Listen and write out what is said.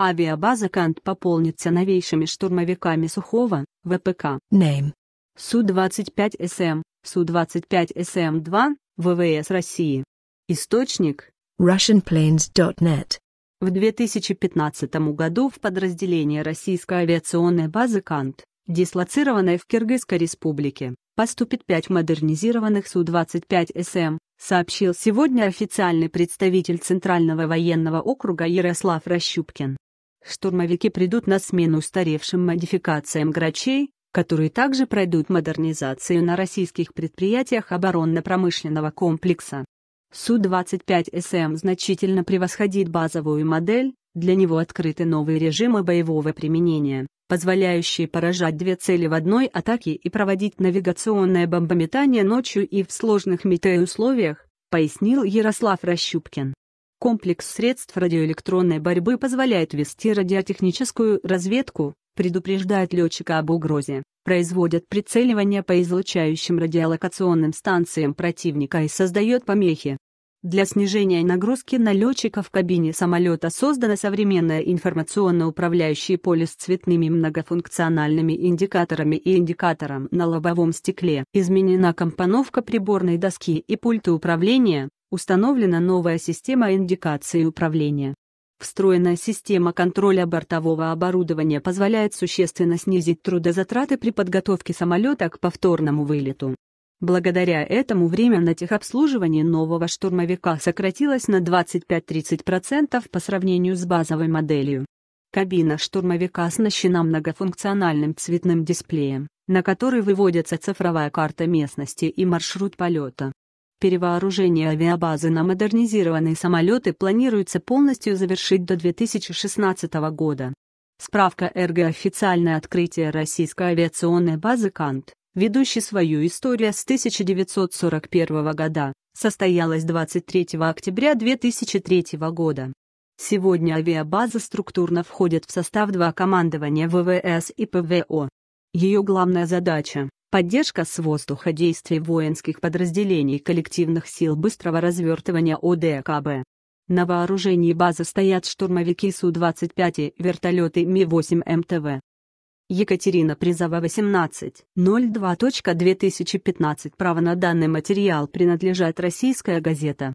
Авиабаза «Кант» пополнится новейшими штурмовиками Сухого, ВПК. Name. Су-25СМ, эм. Су-25СМ-2, эм ВВС России. Источник. RussianPlanes.net. В 2015 году в подразделение российской авиационной базы «Кант», дислоцированной в Кыргызской республике, поступит 5 модернизированных Су-25СМ, эм, сообщил сегодня официальный представитель Центрального военного округа Ярослав Рощупкин штурмовики придут на смену устаревшим модификациям грачей, которые также пройдут модернизацию на российских предприятиях оборонно-промышленного комплекса. Су-25СМ значительно превосходит базовую модель, для него открыты новые режимы боевого применения, позволяющие поражать две цели в одной атаке и проводить навигационное бомбометание ночью и в сложных метеоусловиях, пояснил Ярослав Рощупкин. Комплекс средств радиоэлектронной борьбы позволяет вести радиотехническую разведку, предупреждает летчика об угрозе, производят прицеливание по излучающим радиолокационным станциям противника и создает помехи. Для снижения нагрузки на летчика в кабине самолета создано современное информационно-управляющее поле с цветными многофункциональными индикаторами и индикатором на лобовом стекле. Изменена компоновка приборной доски и пульта управления, Установлена новая система индикации управления. Встроенная система контроля бортового оборудования позволяет существенно снизить трудозатраты при подготовке самолета к повторному вылету. Благодаря этому время на техобслуживании нового штурмовика сократилось на 25-30% по сравнению с базовой моделью. Кабина штурмовика оснащена многофункциональным цветным дисплеем, на который выводится цифровая карта местности и маршрут полета. Перевооружение авиабазы на модернизированные самолеты планируется полностью завершить до 2016 года. Справка РГ «Официальное открытие российской авиационной базы «Кант», ведущей свою историю с 1941 года, состоялась 23 октября 2003 года. Сегодня авиабаза структурно входит в состав два командования ВВС и ПВО. Ее главная задача Поддержка с воздуха действий воинских подразделений коллективных сил быстрого развертывания ОДКБ. На вооружении базы стоят штурмовики Су-25 и вертолеты Ми-8 МТВ. Екатерина Призова 18.02.2015 Право на данный материал принадлежит российская газета.